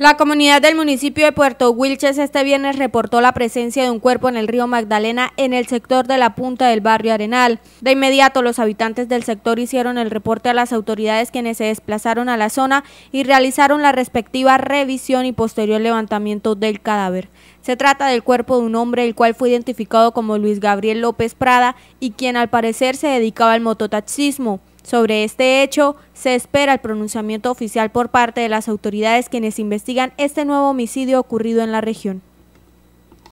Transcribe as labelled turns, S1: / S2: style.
S1: La comunidad del municipio de Puerto Wilches este viernes reportó la presencia de un cuerpo en el río Magdalena en el sector de la punta del barrio Arenal. De inmediato los habitantes del sector hicieron el reporte a las autoridades quienes se desplazaron a la zona y realizaron la respectiva revisión y posterior levantamiento del cadáver. Se trata del cuerpo de un hombre el cual fue identificado como Luis Gabriel López Prada y quien al parecer se dedicaba al mototaxismo. Sobre este hecho, se espera el pronunciamiento oficial por parte de las autoridades quienes investigan este nuevo homicidio ocurrido en la región.